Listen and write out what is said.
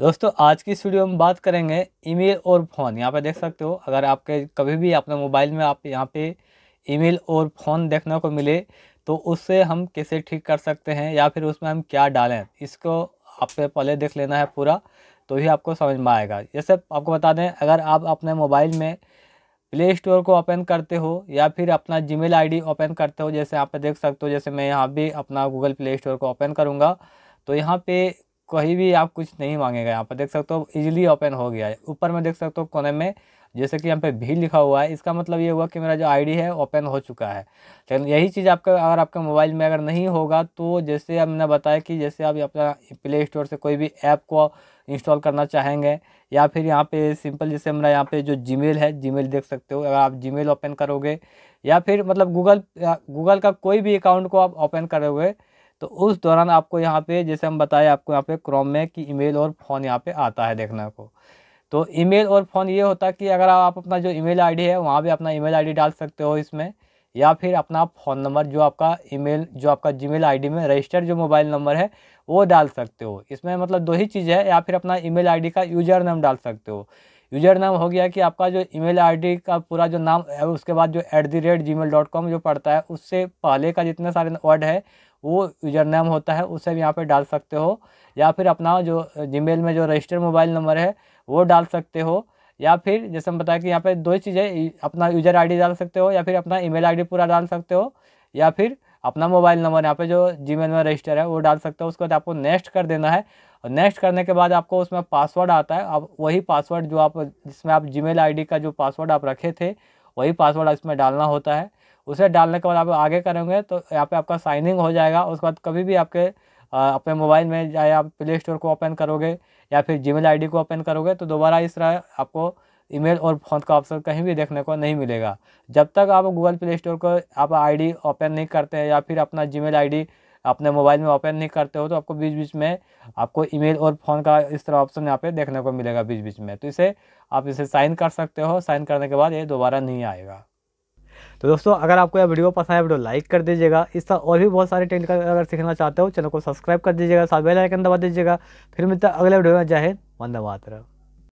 दोस्तों आज की इस वीडियो में बात करेंगे ईमेल और फ़ोन यहाँ पे देख सकते हो अगर आपके कभी भी अपने मोबाइल में आप यहाँ पे ईमेल और फ़ोन देखने को मिले तो उससे हम कैसे ठीक कर सकते हैं या फिर उसमें हम क्या डालें इसको आपको पहले देख लेना है पूरा तो ही आपको समझ में आएगा जैसे आपको बता दें अगर आप अपने मोबाइल में प्ले स्टोर को ओपन करते हो या फिर अपना जी मेल ओपन करते हो जैसे यहाँ पर देख सकते हो जैसे मैं यहाँ भी अपना गूगल प्ले स्टोर को ओपन करूँगा तो यहाँ पे कहीं भी आप कुछ नहीं मांगेगा यहाँ पर देख सकते हो इजीली ओपन हो गया है ऊपर में देख सकते हो कोने में जैसे कि यहाँ पे भी लिखा हुआ है इसका मतलब ये हुआ कि मेरा जो आईडी है ओपन हो चुका है लेकिन यही चीज़ आपका अगर आपके मोबाइल में अगर नहीं होगा तो जैसे हमने बताया कि जैसे आप अपना प्ले स्टोर से कोई भी ऐप को इंस्टॉल करना चाहेंगे या फिर यहाँ पे सिंपल जैसे मेरा यहाँ पे जो जी है जी देख सकते हो अगर आप जी ओपन करोगे या फिर मतलब गूगल गूगल का कोई भी अकाउंट को आप ओपन करोगे तो उस दौरान आपको यहाँ पे जैसे हम बताए आपको यहाँ पे क्रोम में कि ईमेल और फ़ोन यहाँ पे आता है देखने को तो ईमेल और फ़ोन ये होता है कि अगर आप अपना जो ईमेल आईडी है वहाँ भी अपना ईमेल आईडी डाल सकते हो इसमें या फिर अपना फ़ोन नंबर जो आपका ईमेल जो आपका जीमेल आईडी में रजिस्टर्ड जो मोबाइल नंबर है वो डाल सकते हो इसमें मतलब दो ही चीज़ है या फिर अपना ईमेल आईडी का यूज़र नेम डाल सकते हो यूज़र नाम हो गया कि आपका जो ईमेल आईडी का पूरा जो नाम है उसके बाद जो at the rate Gmail dot com जो पड़ता है उससे पहले का जितने सारे वर्ड है वो यूजर नेम होता है उसे भी यहाँ पे डाल सकते हो या फिर अपना जो जीमेल में जो रजिस्टर्ड मोबाइल नंबर है वो डाल सकते हो या फिर जैसे हम बताया कि यहाँ पे दो चीज़ें अपना यूजर आईडी डाल सकते हो या फिर अपना ईमेल आईडी पूरा डाल सकते हो या फिर अपना मोबाइल नंबर यहाँ पे जो जी में रजिस्टर है वो डाल सकते हो उसके बाद आपको नेक्स्ट कर देना है और नेक्स्ट करने के बाद आपको उसमें पासवर्ड आता है अब वही पासवर्ड जो आप जिसमें आप जी मेल का जो पासवर्ड आप रखे थे वही पासवर्ड इसमें डालना होता है उसे डालने के बाद आप आगे करेंगे तो यहाँ पे आपका साइनिंग हो जाएगा उसके बाद कभी भी आपके अपने मोबाइल में चाहे आप प्ले स्टोर को ओपन करोगे या फिर जी मेल को ओपन करोगे तो दोबारा इस तरह आपको ईमेल और फोन का ऑप्शन कहीं भी देखने को नहीं मिलेगा जब तक आप गूगल प्ले स्टोर को आप आईडी ओपन नहीं करते हैं या फिर अपना जीमेल आईडी अपने मोबाइल में ओपन नहीं करते हो तो आपको बीच बीच में आपको ईमेल और फोन का इस तरह ऑप्शन यहाँ पे देखने को मिलेगा बीच बीच में तो इसे आप इसे साइन कर सकते हो साइन करने के बाद ये दोबारा नहीं आएगा तो दोस्तों अगर आपको यह वीडियो पसंद है वीडियो लाइक कर दीजिएगा इस तरह और भी बहुत सारे टेक्निकल अगर सीखना चाहते हो चैनल को सब्सक्राइब कर दीजिएगा साथ बेल आइकन दबा दीजिएगा फिर मिलता अगले वीडियो में जय हिंद वंदे मातरम